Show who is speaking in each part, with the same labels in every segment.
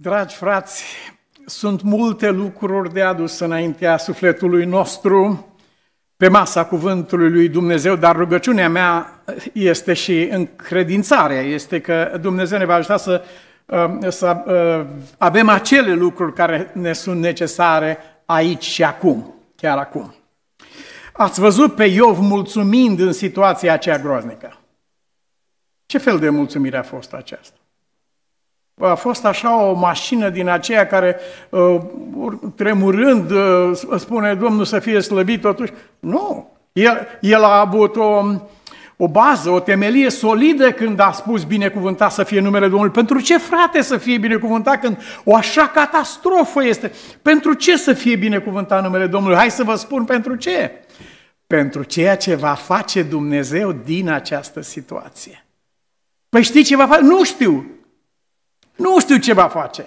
Speaker 1: Dragi frați, sunt multe lucruri de adus înaintea sufletului nostru pe masa cuvântului lui Dumnezeu, dar rugăciunea mea este și încredințarea, este că Dumnezeu ne va ajuta să, uh, să uh, avem acele lucruri care ne sunt necesare aici și acum, chiar acum. Ați văzut pe Iov mulțumind în situația aceea groaznică. Ce fel de mulțumire a fost aceasta? A fost așa o mașină din aceea care, uh, tremurând, uh, spune Domnul să fie slăbit totuși. Nu! El, el a avut o, o bază, o temelie solidă când a spus binecuvântat să fie numele Domnului. Pentru ce, frate, să fie binecuvântat când o așa catastrofă este? Pentru ce să fie binecuvântat numele Domnului? Hai să vă spun pentru ce. Pentru ceea ce va face Dumnezeu din această situație. Păi știi ce va face? Nu știu. Nu știu ce va face,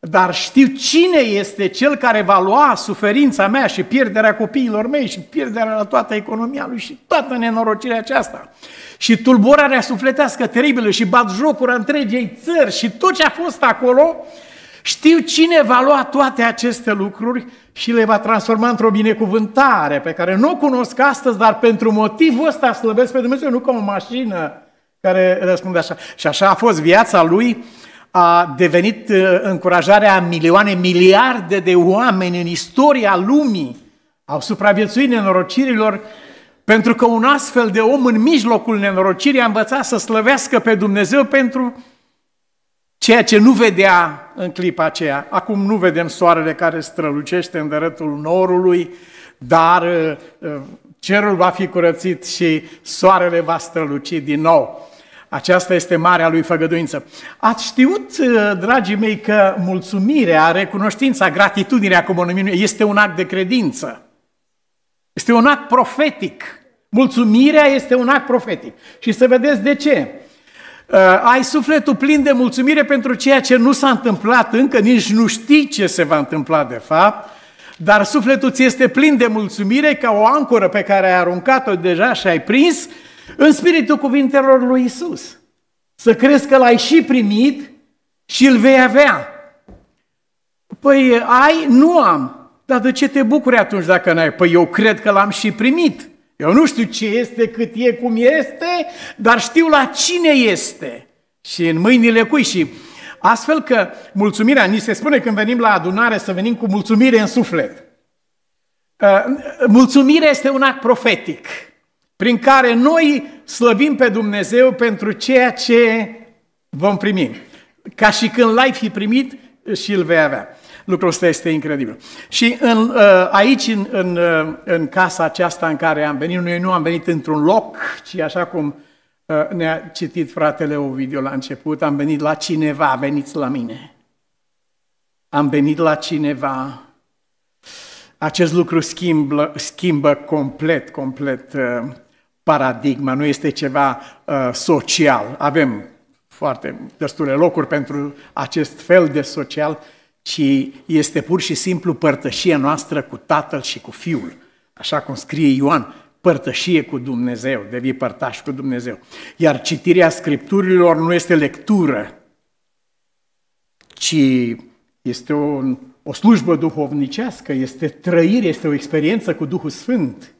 Speaker 1: dar știu cine este cel care va lua suferința mea și pierderea copiilor mei și pierderea la toată economia lui și toată nenorocirea aceasta. Și tulburarea sufletească teribilă și bat jocuri întregei țări și tot ce a fost acolo, știu cine va lua toate aceste lucruri și le va transforma într-o binecuvântare pe care nu o cunosc astăzi, dar pentru motivul ăsta slăbesc pe Dumnezeu, nu ca o mașină care răspunde așa. Și așa a fost viața lui a devenit uh, încurajarea a milioane, miliarde de oameni în istoria lumii, au supraviețuit nenorocirilor, pentru că un astfel de om în mijlocul nenorocirii a învățat să slăvească pe Dumnezeu pentru ceea ce nu vedea în clipa aceea. Acum nu vedem soarele care strălucește în dărătul norului, dar uh, uh, cerul va fi curățit și soarele va străluci din nou. Aceasta este marea lui făgăduință. Ați știut, uh, dragii mei, că mulțumirea, recunoștința, gratitudinea, cum o numim, este un act de credință. Este un act profetic. Mulțumirea este un act profetic. Și să vedeți de ce. Uh, ai sufletul plin de mulțumire pentru ceea ce nu s-a întâmplat încă, nici nu știi ce se va întâmpla de fapt, dar sufletul ți este plin de mulțumire ca o ancoră pe care ai aruncat-o deja și ai prins în spiritul cuvintelor lui Isus. Să crezi că l-ai și primit și îl vei avea. Păi ai? Nu am. Dar de ce te bucuri atunci dacă n-ai? Păi eu cred că l-am și primit. Eu nu știu ce este, cât e, cum este, dar știu la cine este și în mâinile cui. Și astfel că mulțumirea, ni se spune când venim la adunare să venim cu mulțumire în suflet. Uh, mulțumirea este un act profetic prin care noi slăvim pe Dumnezeu pentru ceea ce vom primi. Ca și când l-ai fi primit și îl vei avea. Lucrul ăsta este incredibil. Și în, uh, aici, în, în, uh, în casa aceasta în care am venit, noi nu am venit într-un loc, ci așa cum uh, ne-a citit fratele video la început, am venit la cineva, veniți la mine. Am venit la cineva. Acest lucru schimbă, schimbă complet, complet paradigma, nu este ceva uh, social. Avem foarte destule locuri pentru acest fel de social, ci este pur și simplu părtășia noastră cu Tatăl și cu Fiul. Așa cum scrie Ioan, părtășie cu Dumnezeu, devii părtaș cu Dumnezeu. Iar citirea scripturilor nu este lectură, ci este o, o slujbă duhovnicească, este trăire, este o experiență cu Duhul Sfânt.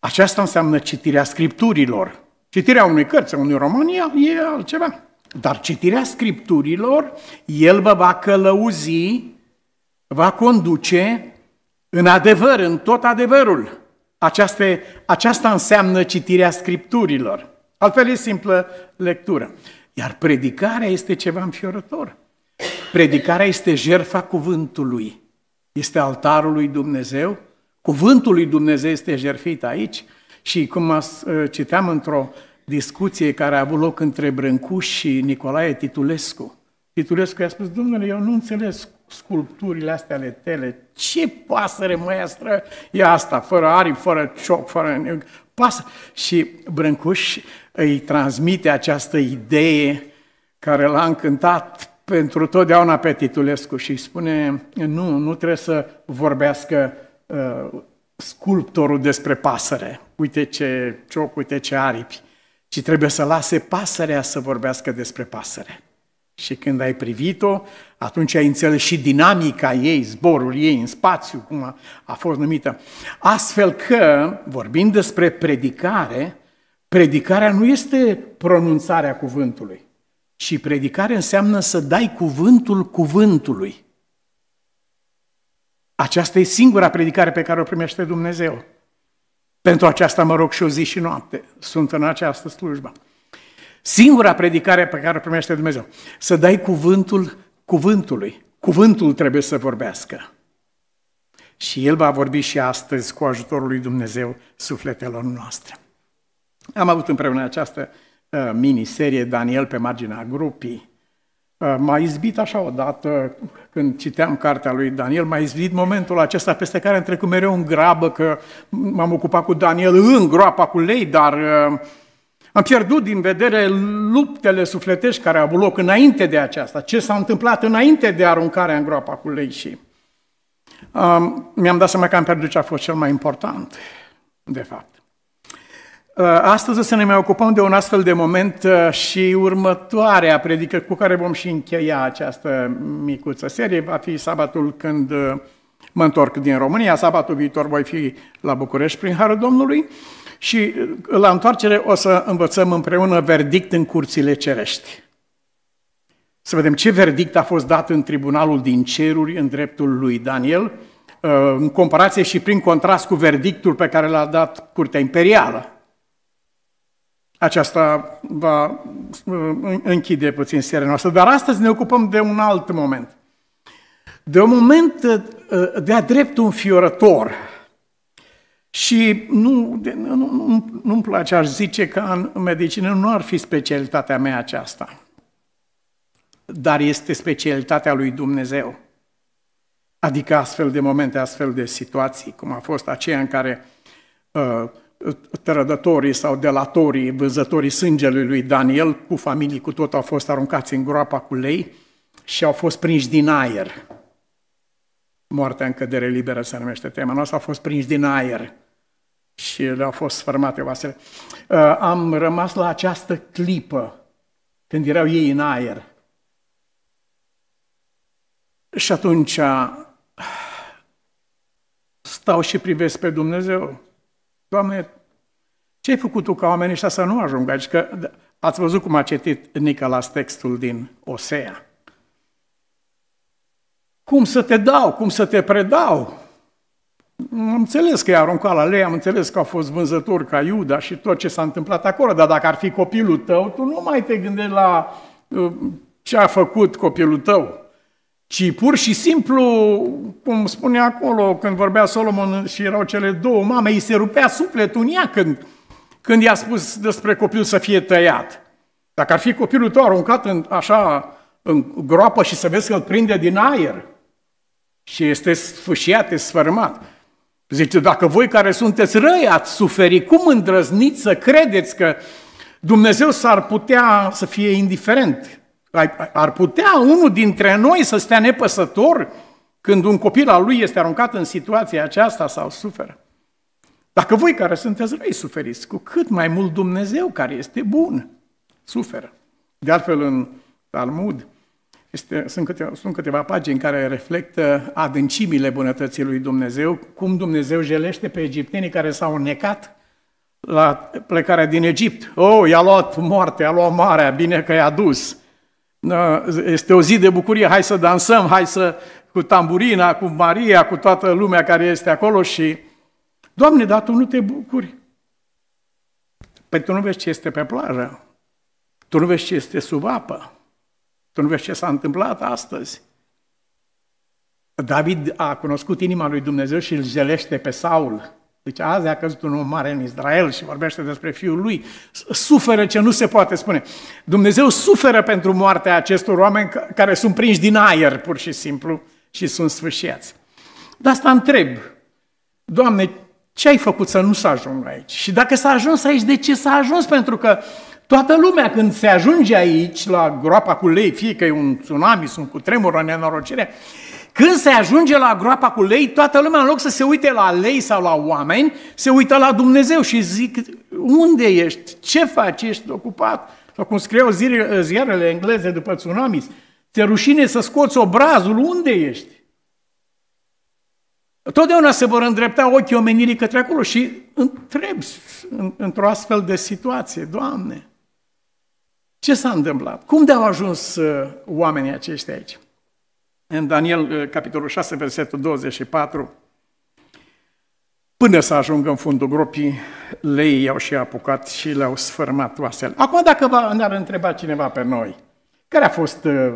Speaker 1: Aceasta înseamnă citirea scripturilor. Citirea unui cărți, unui roman, e altceva. Dar citirea scripturilor, el vă va călăuzi, va conduce în adevăr, în tot adevărul. Aceasta, aceasta înseamnă citirea scripturilor. Altfel e simplă lectură. Iar predicarea este ceva înfiorător. Predicarea este jertfa cuvântului. Este altarul lui Dumnezeu Cuvântul lui Dumnezeu este jerfit aici și cum ă, citeam într-o discuție care a avut loc între Brâncuș și Nicolae Titulescu. Titulescu i-a spus, domnule, eu nu înțeles sculpturile astea ale tele, ce pasăre măiastră e asta, fără aripi, fără cioc, fără pasă. Și Brâncuș îi transmite această idee care l-a încântat pentru totdeauna pe Titulescu și îi spune, nu, nu trebuie să vorbească uh, sculptorul despre pasăre. Uite ce cioc, uite ce aripi. Ci trebuie să lase pasărea să vorbească despre pasăre. Și când ai privit-o, atunci ai înțeles și dinamica ei, zborul ei în spațiu, cum a, a fost numită. Astfel că, vorbind despre predicare, predicarea nu este pronunțarea cuvântului, ci predicare înseamnă să dai cuvântul cuvântului. Aceasta e singura predicare pe care o primește Dumnezeu. Pentru aceasta mă rog și o zi și noapte. Sunt în această slujbă. Singura predicare pe care o primește Dumnezeu. Să dai cuvântul cuvântului. Cuvântul trebuie să vorbească. Și El va vorbi și astăzi cu ajutorul lui Dumnezeu sufletelor noastre. Am avut împreună această uh, miniserie Daniel pe marginea grupii Uh, m-a izbit așa odată, când citeam cartea lui Daniel, m-a izbit momentul acesta peste care am trecut mereu în grabă, că m-am ocupat cu Daniel în groapa cu lei, dar uh, am pierdut din vedere luptele sufletești care au avut loc înainte de aceasta, ce s-a întâmplat înainte de aruncarea în groapa cu lei și... Um, mi-am dat seama că am pierdut ce a fost cel mai important, de fapt. Uh, astăzi o să ne mai ocupăm de un astfel de moment uh, și următoarea predică cu care vom și încheia această micuță serie va fi sabatul când uh, mă întorc din România, sabatul viitor voi fi la București prin Harul Domnului și la întoarcere o să învățăm împreună verdict în curțile cerești. Să vedem ce verdict a fost dat în tribunalul din ceruri în dreptul lui Daniel, în comparație și prin contrast cu verdictul pe care l-a dat Curtea Imperială aceasta va uh, închide puțin seara noastră, dar astăzi ne ocupăm de un alt moment. De un moment uh, uh, de-a dreptul înfiorător. Și nu, nu, nu, nu-mi place, aș zice că în medicină nu ar fi specialitatea mea aceasta, dar este specialitatea lui Dumnezeu. Adică astfel de momente, astfel de situații, cum a fost aceea în care uh, trădătorii sau delatorii, vânzătorii sângelui lui Daniel, cu familii cu tot, au fost aruncați în groapa cu lei și au fost prinși din aer. Moartea în cădere liberă se numește tema noastră, au fost prinși din aer și le-au fost sfârmate oasele. Uh, am rămas la această clipă, când erau ei în aer. Și atunci uh, stau și privesc pe Dumnezeu Doamne, ce ai făcut tu ca oamenii ăștia să nu ajungă aici? Deci că ați văzut cum a citit Nicolas textul din Osea. Cum să te dau, cum să te predau? Am înțeles că i-a aruncat la lei, am înțeles că au fost vânzători ca Iuda și tot ce s-a întâmplat acolo, dar dacă ar fi copilul tău, tu nu mai te gândești la uh, ce a făcut copilul tău ci pur și simplu, cum spune acolo, când vorbea Solomon și erau cele două mame, îi se rupea sufletul în ea când, când i-a spus despre copil să fie tăiat. Dacă ar fi copilul tău aruncat în, așa în groapă și să vezi că îl prinde din aer și este sfâșiat, este sfărmat. Zice, dacă voi care sunteți răi ați suferi, cum îndrăzniți să credeți că Dumnezeu s-ar putea să fie indiferent ar putea unul dintre noi să stea nepăsător când un copil al lui este aruncat în situația aceasta sau suferă. Dacă voi care sunteți răi suferiți, cu cât mai mult Dumnezeu care este bun suferă. De altfel, în Talmud este, sunt, câteva, sunt câteva pagini care reflectă adâncimile bunătății lui Dumnezeu, cum Dumnezeu jelește pe egiptenii care s-au necat la plecarea din Egipt. Oh, i-a luat moartea, i-a luat marea, bine că i-a dus. Da, este o zi de bucurie, hai să dansăm, hai să cu tamburina, cu Maria, cu toată lumea care este acolo și Doamne, dar tu nu te bucuri. Păi tu nu vezi ce este pe plajă, tu nu vezi ce este sub apă, tu nu vezi ce s-a întâmplat astăzi. David a cunoscut inima lui Dumnezeu și îl zelește pe Saul. Deci azi a căzut un om mare în Israel și vorbește despre fiul lui. Suferă ce nu se poate spune. Dumnezeu suferă pentru moartea acestor oameni care sunt prinși din aer, pur și simplu, și sunt sfârșiați. De asta întreb, Doamne, ce ai făcut să nu să ajung aici? Și dacă s-a ajuns aici, de ce s-a ajuns? Pentru că toată lumea, când se ajunge aici, la groapa cu lei, fie că e un tsunami, sunt cu tremură, nenorocire, când se ajunge la groapa cu lei, toată lumea, în loc să se uite la lei sau la oameni, se uită la Dumnezeu și zic, unde ești? Ce faci? Ești ocupat? Sau cum scriu ziarele engleze după tsunami, te rușine să scoți obrazul, unde ești? Totdeauna se vor îndrepta ochii omenirii către acolo și întrebi într-o astfel de situație, Doamne, ce s-a întâmplat? Cum de-au ajuns uh, oamenii aceștia aici? în Daniel, uh, capitolul 6, versetul 24, până să ajungă în fundul gropii, lei i-au și apucat și le-au sfârmat oasele. Acum, dacă ne-ar întreba cineva pe noi, care a fost uh,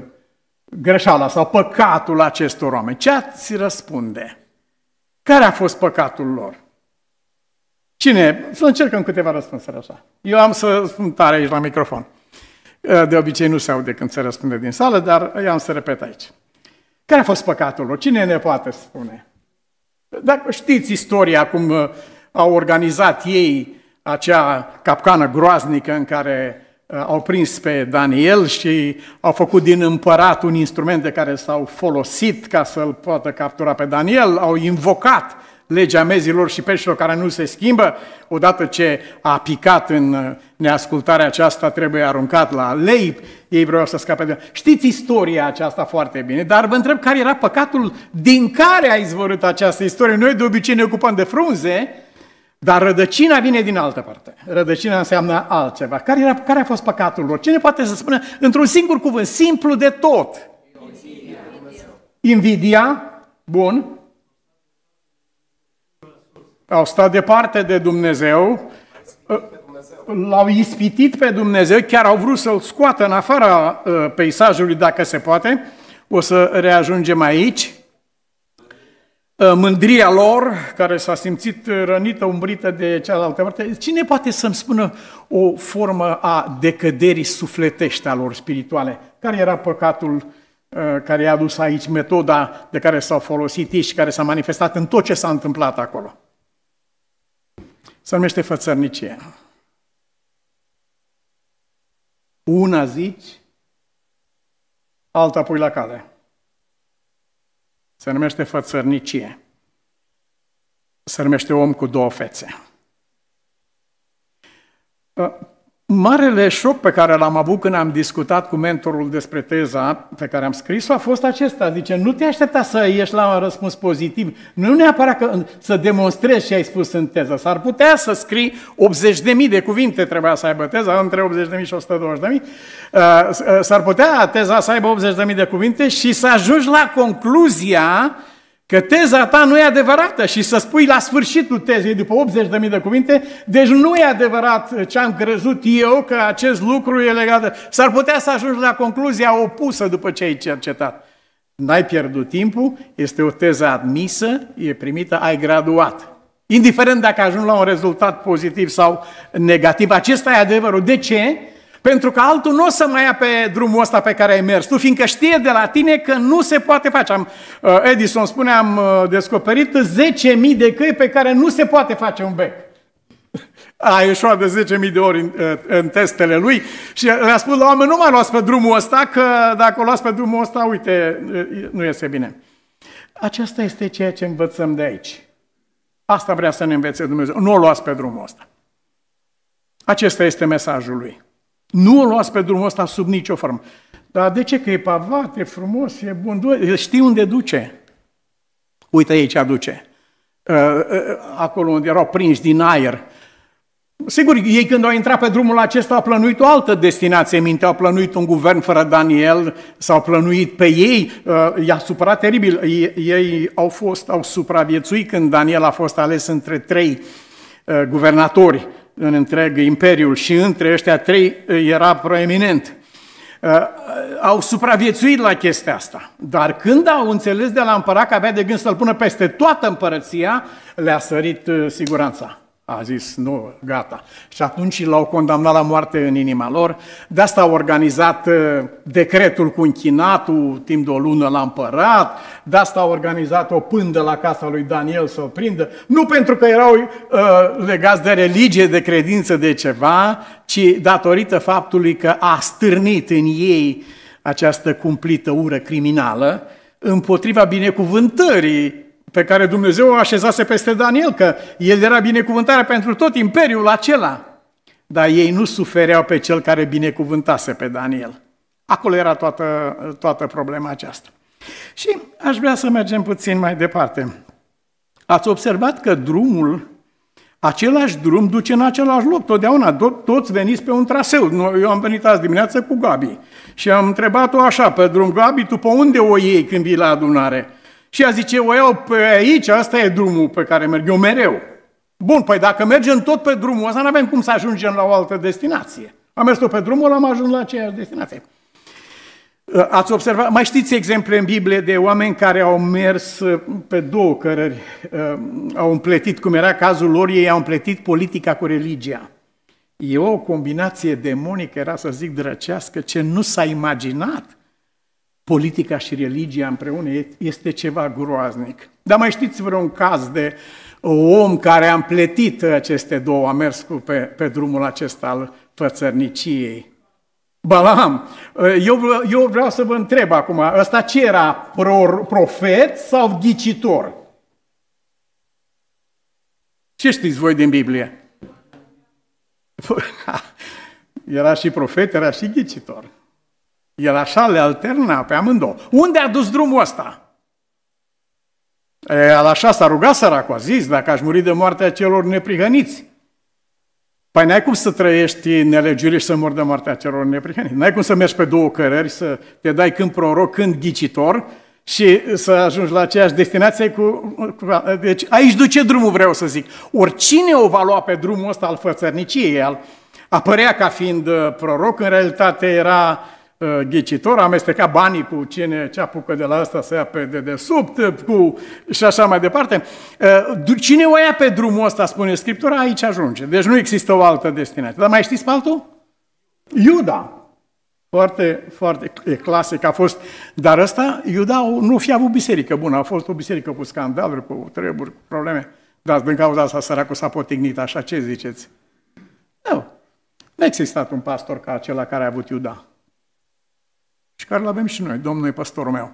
Speaker 1: greșeala sau păcatul acestor oameni, ce ați răspunde? Care a fost păcatul lor? Cine? Să încercăm câteva răspunsuri așa. Eu am să spun tare aici la microfon. Uh, de obicei nu se aude când se răspunde din sală, dar eu am să repet aici. Care a fost păcatul lor? Cine ne poate spune? Dacă știți istoria cum uh, au organizat ei acea capcană groaznică în care uh, au prins pe Daniel și au făcut din împărat un instrument de care s-au folosit ca să-l poată captura pe Daniel, au invocat legea mezilor și peștilor care nu se schimbă, odată ce a picat în uh, neascultarea aceasta, trebuie aruncat la lei, ei vreau să scape de... Știți istoria aceasta foarte bine, dar vă întreb care era păcatul din care a izvorât această istorie. Noi de obicei ne ocupăm de frunze, dar rădăcina vine din altă parte. Rădăcina înseamnă altceva. Care, era, care a fost păcatul lor? Cine poate să spună într-un singur cuvânt, simplu de tot? Invidia. Invidia, bun. Au stat departe de Dumnezeu, ă, l-au ispitit pe Dumnezeu, chiar au vrut să-l scoată în afara ă, peisajului, dacă se poate. O să reajungem aici. Ă, mândria lor, care s-a simțit rănită, umbrită de cealaltă parte, cine poate să-mi spună o formă a decăderii sufletești a lor spirituale? Care era păcatul care i-a adus aici, metoda de care s-au folosit ei și care s-a manifestat în tot ce s-a întâmplat acolo? Se numește fățărnicie. Una zici, alta pui la cale. Se numește fățărnicie. Se numește om cu două fețe. Marele șoc pe care l-am avut când am discutat cu mentorul despre teza pe care am scris-o a fost acesta. Zice, nu te aștepta să ieși la un răspuns pozitiv. Nu neapărat că să demonstrezi ce ai spus în teză. S-ar putea să scrii 80.000 de cuvinte trebuia să aibă teza, între 80.000 și 120.000. Uh, uh, s-ar putea teza să aibă 80.000 de cuvinte și să ajungi la concluzia Că teza ta nu e adevărată și să spui la sfârșitul tezei, după 80.000 de cuvinte, deci nu e adevărat uh, ce am crezut eu că acest lucru e legat. S-ar putea să ajungi la concluzia opusă după ce ai cercetat. N-ai pierdut timpul, este o teză admisă, e primită, ai graduat. Indiferent dacă ajungi la un rezultat pozitiv sau negativ, acesta e adevărul. De ce? Pentru că altul nu o să mai ia pe drumul ăsta pe care ai mers tu, fiindcă știe de la tine că nu se poate face. Am, uh, Edison spune, am uh, descoperit 10.000 de căi pe care nu se poate face un bec. A ieșuat de 10.000 de ori în, uh, în testele lui și le-a spus la oameni, nu mai luați pe drumul ăsta, că dacă o luați pe drumul ăsta, uite, nu iese bine. Aceasta este ceea ce învățăm de aici. Asta vrea să ne învețe Dumnezeu. Nu o luați pe drumul ăsta. Acesta este mesajul lui. Nu o luați pe drumul ăsta sub nicio formă. Dar de ce? Că e pavat, e frumos, e bun, știi unde duce. Uite aici aduce. Uh, uh, acolo unde erau prinși din aer. Sigur, ei când au intrat pe drumul acesta au plănuit o altă destinație minte, au plănuit un guvern fără Daniel, s-au plănuit pe ei, uh, i-a supărat teribil. Ei au fost, au supraviețuit când Daniel a fost ales între trei guvernatori în întreg imperiul și între ăștia trei ă, era proeminent. Ă, au supraviețuit la chestia asta, dar când au înțeles de la împărat că avea de gând să-l pună peste toată împărăția, le-a sărit ă, siguranța a zis, nu, gata. Și atunci l-au condamnat la moarte în inima lor. De asta au organizat uh, decretul cu închinatul timp de o lună la împărat, de asta au organizat o pândă la casa lui Daniel să o prindă, nu pentru că erau uh, legați de religie, de credință, de ceva, ci datorită faptului că a stârnit în ei această cumplită ură criminală împotriva binecuvântării pe care Dumnezeu o așezase peste Daniel, că el era binecuvântarea pentru tot imperiul acela. Dar ei nu sufereau pe cel care binecuvântase pe Daniel. Acolo era toată, toată problema aceasta. Și aș vrea să mergem puțin mai departe. Ați observat că drumul, același drum duce în același loc, totdeauna, to- toți veniți pe un traseu. Eu am venit azi dimineață cu Gabi și am întrebat-o așa, pe drum, Gabi, tu pe unde o iei când vii la adunare? Și ea zice, o iau pe aici, asta e drumul pe care merg eu mereu. Bun, păi dacă mergem tot pe drumul ăsta, nu avem cum să ajungem la o altă destinație. Am mers tot pe drumul, am ajuns la aceeași destinație. Uh, ați observat, mai știți exemple în Biblie de oameni care au mers uh, pe două cărări, uh, au împletit, cum era cazul lor, ei au împletit politica cu religia. E o combinație demonică, era să zic drăcească, ce nu s-a imaginat politica și religia împreună este ceva groaznic. Dar mai știți vreun caz de uh, om care a împletit aceste două, a mers cu pe, pe drumul acesta al fățărniciei. Balam, uh, eu, eu vreau să vă întreb acum, ăsta ce era, pro, profet sau ghicitor? Ce știți voi din Biblie? Era și profet, era și ghicitor. El așa le alterna pe amândouă. Unde a dus drumul ăsta? El așa s-a rugat săracu, a zis, dacă aș muri de moartea celor neprihăniți. Păi n-ai cum să trăiești nelegiuire și să mori de moartea celor neprihăniți. N-ai cum să mergi pe două cărări, să te dai când proroc, când ghicitor și să ajungi la aceeași destinație cu... cu deci aici duce drumul, vreau să zic. Oricine o va lua pe drumul ăsta al fățărniciei, al apărea ca fiind uh, proroc, în realitate era uh, Uh, ghicitor, amestecat banii cu cine ce apucă de la asta să ia pe dedesubt cu, și așa mai departe. Uh, cine o ia pe drumul ăsta, spune Scriptura, aici ajunge. Deci nu există o altă destinație. Dar mai știți pe altul? Iuda. Foarte, foarte e clasic a fost. Dar ăsta, Iuda nu fi avut biserică bună, a fost o biserică cu scandaluri, cu treburi, cu probleme. Dar din cauza asta săracul s-a potignit, așa ce ziceți? Nu. Nu a existat un pastor ca acela care a avut Iuda și care îl avem și noi, Domnul e pastorul meu.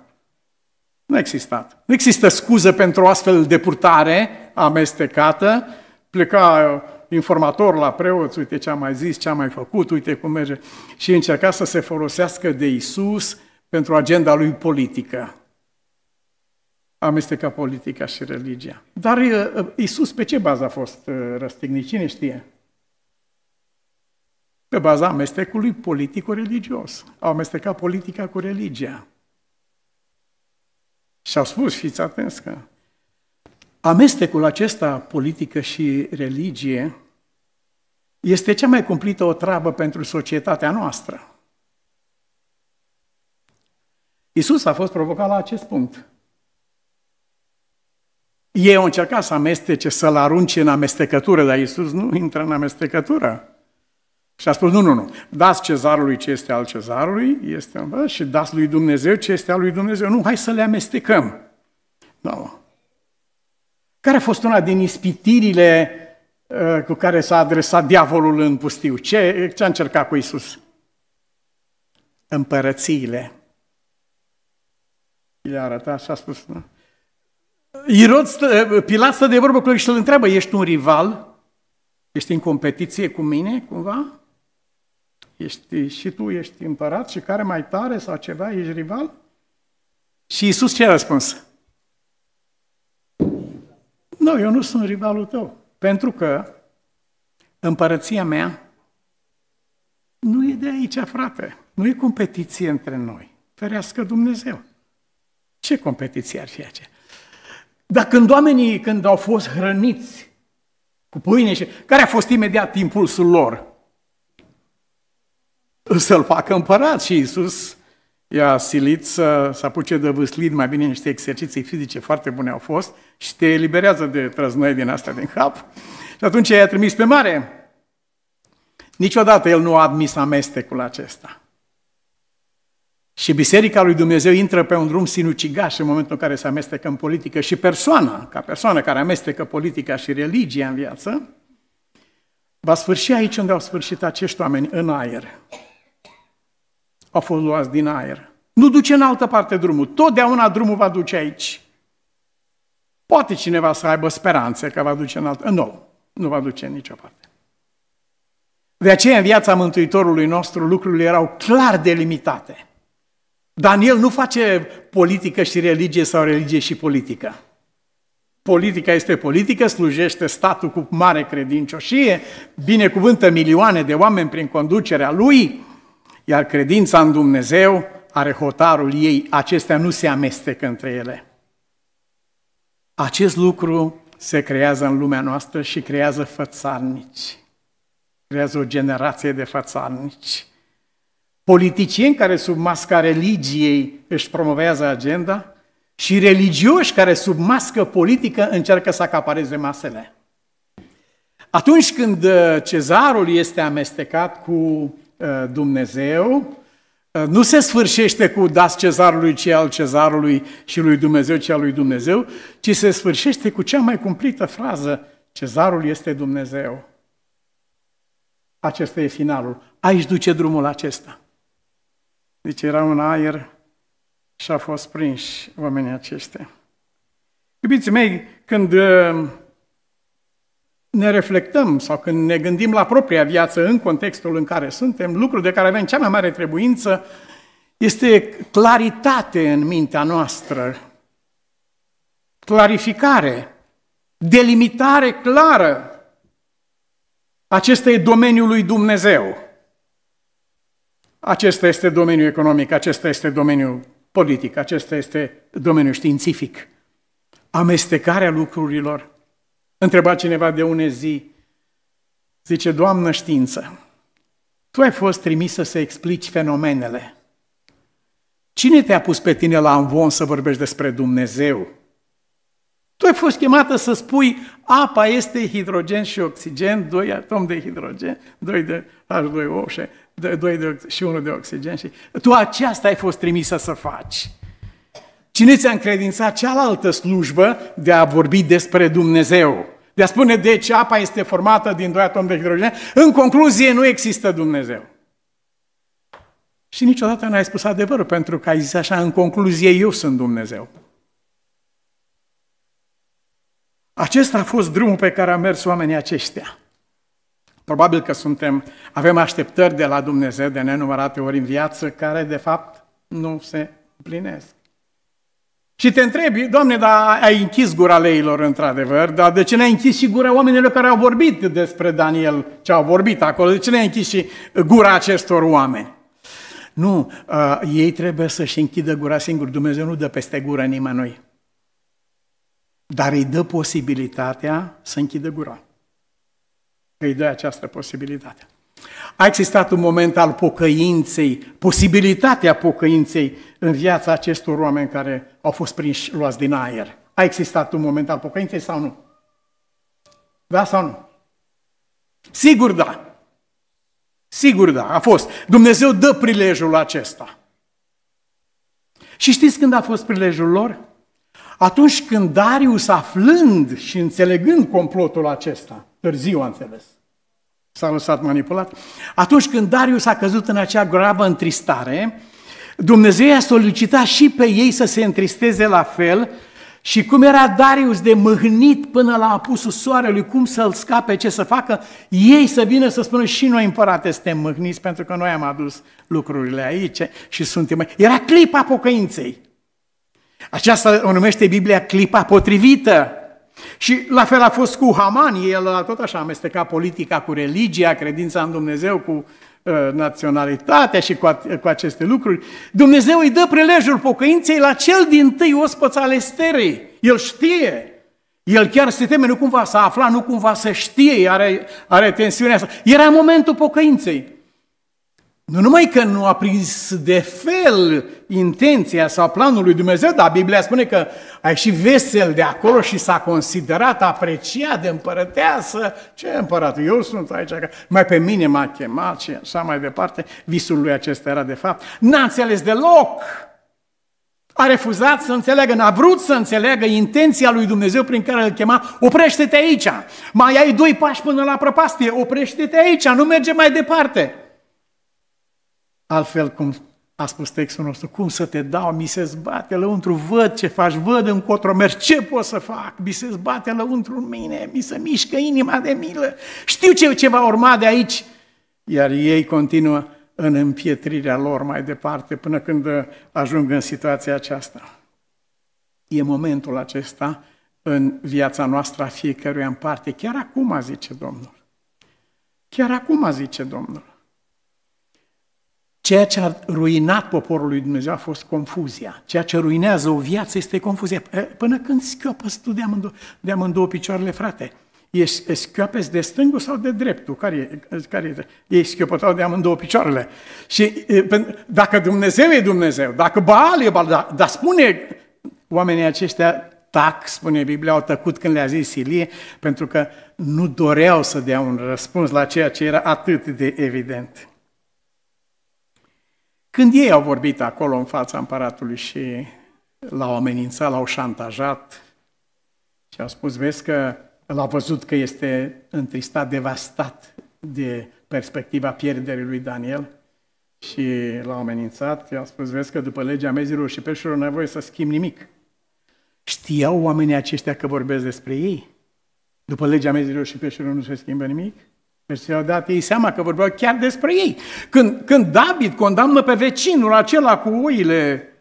Speaker 1: Nu a existat. Nu există scuză pentru o astfel de purtare amestecată, pleca informator la preoț, uite ce a mai zis, ce a mai făcut, uite cum merge, și încerca să se folosească de Isus pentru agenda lui politică. Amesteca politica și religia. Dar Isus pe ce bază a fost răstignit? Cine știe? pe baza amestecului politic-religios. Au amestecat politica cu religia. Și au spus, fiți atenți că amestecul acesta, politică și religie, este cea mai cumplită o treabă pentru societatea noastră. Isus a fost provocat la acest punct. Ei au încercat să amestece, să-l arunce în amestecătură, dar Isus nu intră în amestecătură. Și a spus, nu, nu, nu, dați cezarului ce este al cezarului este, și dați lui Dumnezeu ce este al lui Dumnezeu. Nu, hai să le amestecăm. Da. Care a fost una din ispitirile ă, cu care s-a adresat diavolul în pustiu? Ce, ce a încercat cu Isus? Împărățiile. Le-a arătat și a spus, nu? Irod stă, Pilat stă de vorbă cu el și îl întreabă, ești un rival? Ești în competiție cu mine, cumva? ești, și tu ești împărat și care mai tare sau ceva, ești rival? Și Isus ce a răspuns? Nu, eu nu sunt rivalul tău, pentru că împărăția mea nu e de aici, frate. Nu e competiție între noi. Ferească Dumnezeu. Ce competiție ar fi aceea? Dar când oamenii, când au fost hrăniți cu pâine și... Care a fost imediat impulsul lor? să-l facă împărat și Iisus i-a silit să, să apuce de vâslit, mai bine niște exerciții fizice foarte bune au fost și te eliberează de trăznăi din asta din cap. Și atunci i-a trimis pe mare. Niciodată el nu a admis amestecul acesta. Și Biserica lui Dumnezeu intră pe un drum sinucigaș în momentul în care se amestecă în politică și persoana, ca persoană care amestecă politica și religia în viață, va sfârși aici unde au sfârșit acești oameni, în aer au fost luați din aer. Nu duce în altă parte drumul, totdeauna drumul va duce aici. Poate cineva să aibă speranțe că va duce în altă... Nu, nu va duce în nicio parte. De aceea în viața Mântuitorului nostru lucrurile erau clar delimitate. Daniel nu face politică și religie sau religie și politică. Politica este politică, slujește statul cu mare credincioșie, binecuvântă milioane de oameni prin conducerea lui, iar credința în Dumnezeu are hotarul ei, acestea nu se amestecă între ele. Acest lucru se creează în lumea noastră și creează fățarnici. Creează o generație de fățarnici. Politicieni care sub masca religiei își promovează agenda și religioși care sub mască politică încearcă să acapareze masele. Atunci când uh, cezarul este amestecat cu Eh, Dumnezeu, eh, nu se sfârșește cu dați cezarului ce al cezarului și lui Dumnezeu ce al lui Dumnezeu, ci se sfârșește cu cea mai cumplită frază, cezarul este Dumnezeu. Acesta e finalul. Aici duce drumul acesta. Deci era un aer și a fost prinși oamenii aceștia. Iubiți mei, când eh, ne reflectăm sau când ne gândim la propria viață în contextul în care suntem, lucrul de care avem cea mai mare trebuință este claritate în mintea noastră, clarificare, delimitare clară. Acesta e domeniul lui Dumnezeu. Acesta este domeniul economic, acesta este domeniul politic, acesta este domeniul științific. Amestecarea lucrurilor Întreba cineva de une zi, zice, Doamnă știință, tu ai fost trimisă să explici fenomenele. Cine te-a pus pe tine la anvon să vorbești despre Dumnezeu? Tu ai fost chemată să spui apa este hidrogen și oxigen, doi atomi de hidrogen, doi de H2O și, doi de, și unul de oxigen. Și... Tu aceasta ai fost trimisă să faci. Cine ți-a încredințat cealaltă slujbă de a vorbi despre Dumnezeu? De a spune de ce apa este formată din doi atomi de hidrogen? În concluzie, nu există Dumnezeu. Și niciodată n-ai spus adevărul, pentru că ai zis așa, în concluzie, eu sunt Dumnezeu. Acesta a fost drumul pe care a mers oamenii aceștia. Probabil că suntem, avem așteptări de la Dumnezeu de nenumărate ori în viață, care de fapt nu se împlinesc. Și te întrebi, Doamne, dar ai închis gura leilor într-adevăr, dar de ce n-ai închis și gura oamenilor care au vorbit despre Daniel, ce au vorbit acolo, de ce n-ai închis și gura acestor oameni? Nu, uh, ei trebuie să-și închidă gura singur. Dumnezeu nu dă peste gură nimănui. Dar îi dă posibilitatea să închidă gura. Îi dă această posibilitate. A existat un moment al pocăinței, posibilitatea pocăinței în viața acestor oameni care au fost prinși luați din aer. A existat un moment al pocăinței sau nu? Da sau nu? Sigur da. Sigur da, a fost. Dumnezeu dă prilejul acesta. Și știți când a fost prilejul lor? Atunci când Darius, aflând și înțelegând complotul acesta, târziu a înțeles, s-a lăsat manipulat. Atunci când Darius a căzut în acea grabă întristare, Dumnezeu i-a solicitat și pe ei să se întristeze la fel și cum era Darius de mâhnit până la apusul soarelui, cum să-l scape, ce să facă, ei să vină să spună și noi, împărate, suntem mâhniți pentru că noi am adus lucrurile aici și suntem... Era clipa pocăinței. Aceasta o numește Biblia clipa potrivită. Și la fel a fost cu Haman, el a tot așa amestecat politica cu religia, credința în Dumnezeu, cu uh, naționalitatea și cu, cu aceste lucruri. Dumnezeu îi dă prelejul pocăinței la cel din tâi ospăț al esterei. El știe. El chiar se teme nu cumva să afla, nu cumva să știe, are, are tensiunea asta. Era momentul pocăinței. Nu numai că nu a prins de fel intenția sau planul lui Dumnezeu, dar Biblia spune că a ieșit vesel de acolo și s-a considerat apreciat de împărăteasă. Ce împărat? Eu sunt aici, că mai pe mine m-a chemat și așa mai departe. Visul lui acesta era de fapt. N-a înțeles deloc. A refuzat să înțeleagă, n-a vrut să înțeleagă intenția lui Dumnezeu prin care îl chema, oprește-te aici, mai ai doi pași până la prăpastie, oprește-te aici, nu merge mai departe. Altfel, cum a spus textul nostru, cum să te dau, mi se zbate lăuntru, văd ce faci, văd încotro merg, ce pot să fac, mi se zbate lăuntru în mine, mi se mișcă inima de milă, știu ce, ce va urma de aici. Iar ei continuă în împietrirea lor mai departe, până când ajung în situația aceasta. E momentul acesta în viața noastră a fiecăruia în parte. Chiar acum, zice Domnul. Chiar acum, zice Domnul. Ceea ce a ruinat poporul lui Dumnezeu a fost confuzia. Ceea ce ruinează o viață este confuzia. Până când schiopăți tu de amândouă, de amândouă picioarele, frate? Ești schiopăți de stângul sau de dreptul? Care e? Care e? Ei schiopătau de amândouă picioarele. Și dacă Dumnezeu e Dumnezeu, dacă Baal e Baal, da, dar da spune oamenii aceștia, tac, spune Biblia, au tăcut când le-a zis Ilie, pentru că nu doreau să dea un răspuns la ceea ce era atât de evident. Când ei au vorbit acolo în fața împăratului și l-au amenințat, l-au șantajat și au spus, vezi că l-a văzut că este întristat, devastat de perspectiva pierderii lui Daniel și l a amenințat, i a spus, vezi că după legea mezilor și peșurilor nu ai voie să schimbi nimic. Știau oamenii aceștia că vorbesc despre ei? După legea mezilor și peșurilor nu se schimbă nimic? Și deci au dat ei seama că vorbeau chiar despre ei. Când, când David condamnă pe vecinul acela cu oile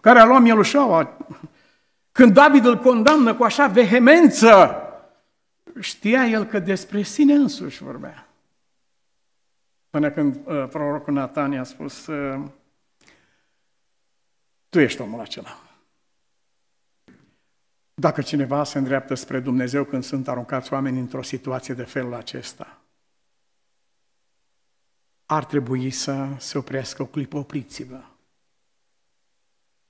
Speaker 1: care a luat mielușaua, când David îl condamnă cu așa vehemență, știa el că despre sine însuși vorbea. Până când uh, prorocul Nathan i-a spus, uh, tu ești omul acela. Dacă cineva se îndreaptă spre Dumnezeu când sunt aruncați oameni într-o situație de felul acesta, ar trebui să se oprească o clipă, opriți-vă.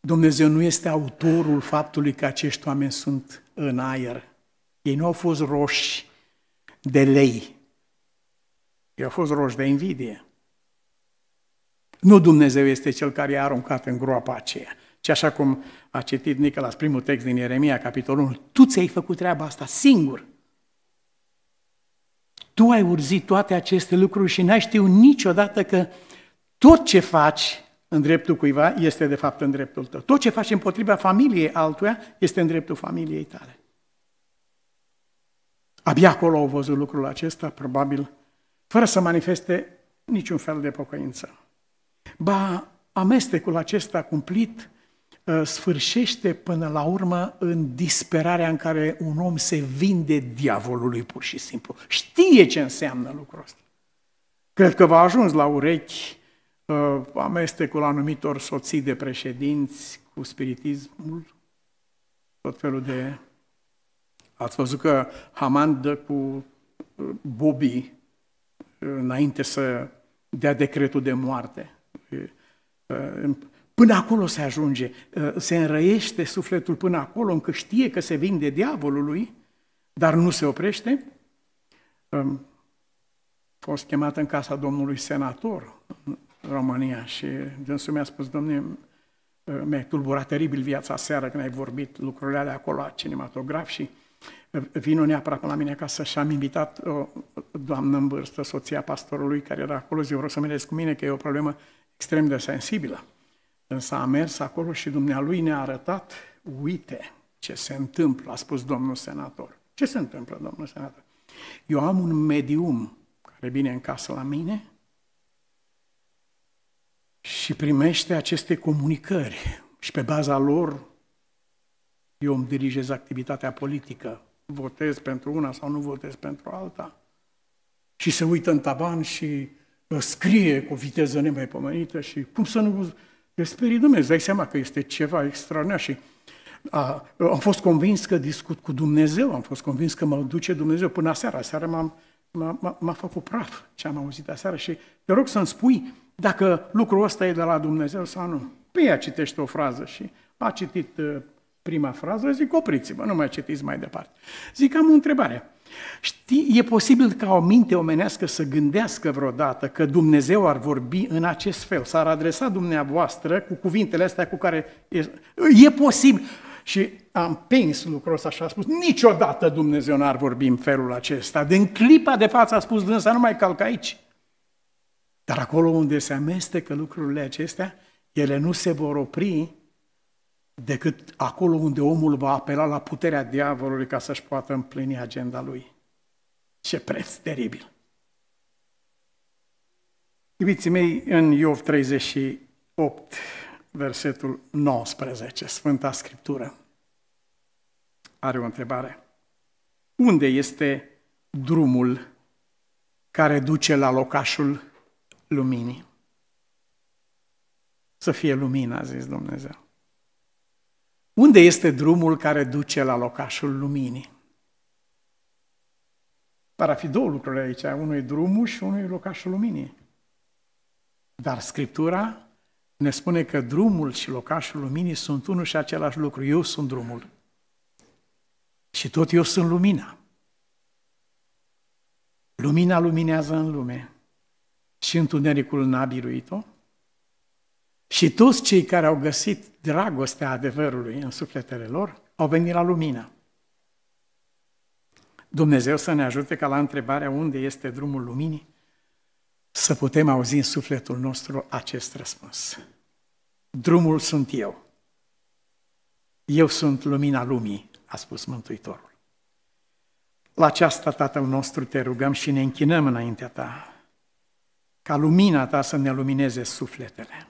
Speaker 1: Dumnezeu nu este autorul faptului că acești oameni sunt în aer. Ei nu au fost roși de lei. Ei au fost roși de invidie. Nu Dumnezeu este cel care i-a aruncat în groapa aceea. Și așa cum a citit Nicolas primul text din Ieremia, capitolul 1, tu ți-ai făcut treaba asta singur tu ai urzit toate aceste lucruri și n-ai știut niciodată că tot ce faci în dreptul cuiva este de fapt în dreptul tău. Tot ce faci împotriva familiei altuia este în dreptul familiei tale. Abia acolo au văzut lucrul acesta, probabil, fără să manifeste niciun fel de pocăință. Ba, amestecul acesta cumplit Ă, sfârșește până la urmă în disperarea în care un om se vinde diavolului pur și simplu. Știe ce înseamnă lucrul ăsta. Cred că v-a ajuns la urechi ă, amestecul anumitor soții de președinți cu spiritismul, tot felul de... Ați văzut că Haman dă cu ă, Bobby înainte să dea decretul de moarte. Până acolo se ajunge, uh, se înrăiește sufletul până acolo, încă știe că se vinde diavolului, dar nu se oprește. Um, a fost chemat în casa domnului senator în România și dânsul mi-a spus, domnule, uh, mi-ai tulburat teribil viața seară când ai vorbit lucrurile alea acolo la cinematograf și uh, vină neapărat la mine acasă și am invitat o doamnă în vârstă, soția pastorului care era acolo, zi, vreau să mergeți cu mine că e o problemă extrem de sensibilă. Însă a mers acolo și dumnealui ne-a arătat, uite ce se întâmplă, a spus domnul senator. Ce se întâmplă, domnul senator? Eu am un medium care vine în casă la mine și primește aceste comunicări și pe baza lor eu îmi dirigez activitatea politică, votez pentru una sau nu votez pentru alta. Și se uită în taban și uh, scrie cu viteză nemaipomenită și cum să nu te sperii Dumnezeu, dai seama că este ceva extraordinar și a, am fost convins că discut cu Dumnezeu, am fost convins că mă duce Dumnezeu până seara. Seara m-am, m-a, m-a făcut praf ce am auzit aseară și te rog să-mi spui dacă lucrul ăsta e de la Dumnezeu sau nu. Pe ea citește o frază și a citit uh, prima frază, zic opriți-vă, nu mai citiți mai departe. Zic, am o întrebare. Știi, e posibil ca o minte omenească să gândească vreodată că Dumnezeu ar vorbi în acest fel, s-ar adresa dumneavoastră cu cuvintele astea cu care... E, e posibil. Și am pens lucrul ăsta și a spus, niciodată Dumnezeu n-ar vorbi în felul acesta. Din clipa de față a spus dânsa, nu mai calc aici. Dar acolo unde se amestecă lucrurile acestea, ele nu se vor opri decât acolo unde omul va apela la puterea diavolului ca să-și poată împlini agenda lui. Ce preț teribil! Iubiții mei, în Iov 38, versetul 19, Sfânta Scriptură are o întrebare. Unde este drumul care duce la locașul luminii? Să fie lumina a zis Dumnezeu. Unde este drumul care duce la locașul luminii? Dar ar fi două lucruri aici, unul e drumul și unul e locașul luminii. Dar Scriptura ne spune că drumul și locașul luminii sunt unul și același lucru. Eu sunt drumul și tot eu sunt lumina. Lumina luminează în lume și întunericul n-a biruit-o și toți cei care au găsit dragostea adevărului în sufletele lor au venit la lumină. Dumnezeu să ne ajute ca la întrebarea unde este drumul luminii să putem auzi în sufletul nostru acest răspuns. Drumul sunt eu. Eu sunt lumina lumii, a spus Mântuitorul. La aceasta, Tatăl nostru, te rugăm și ne închinăm înaintea ta, ca lumina ta să ne lumineze sufletele.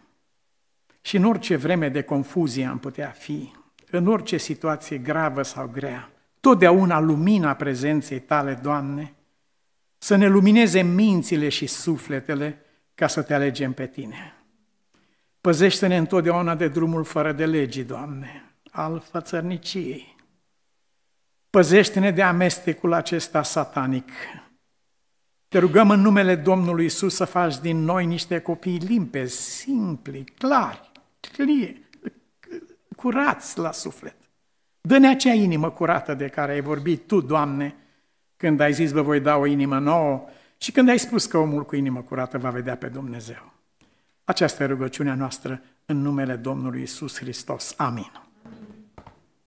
Speaker 1: Și în orice vreme de confuzie am putea fi, în orice situație gravă sau grea, totdeauna lumina prezenței tale, Doamne, să ne lumineze mințile și sufletele ca să te alegem pe Tine. Păzește-ne întotdeauna de drumul fără de legii, Doamne, al fățărniciei. Păzește-ne de amestecul acesta satanic. Te rugăm în numele Domnului Isus să faci din noi niște copii limpezi, simpli, clari, tclie, curați la suflet. Dă-ne acea inimă curată de care ai vorbit Tu, Doamne, când ai zis vă voi da o inimă nouă și când ai spus că omul cu inimă curată va vedea pe Dumnezeu. Aceasta e rugăciunea noastră în numele Domnului Isus Hristos. Amin.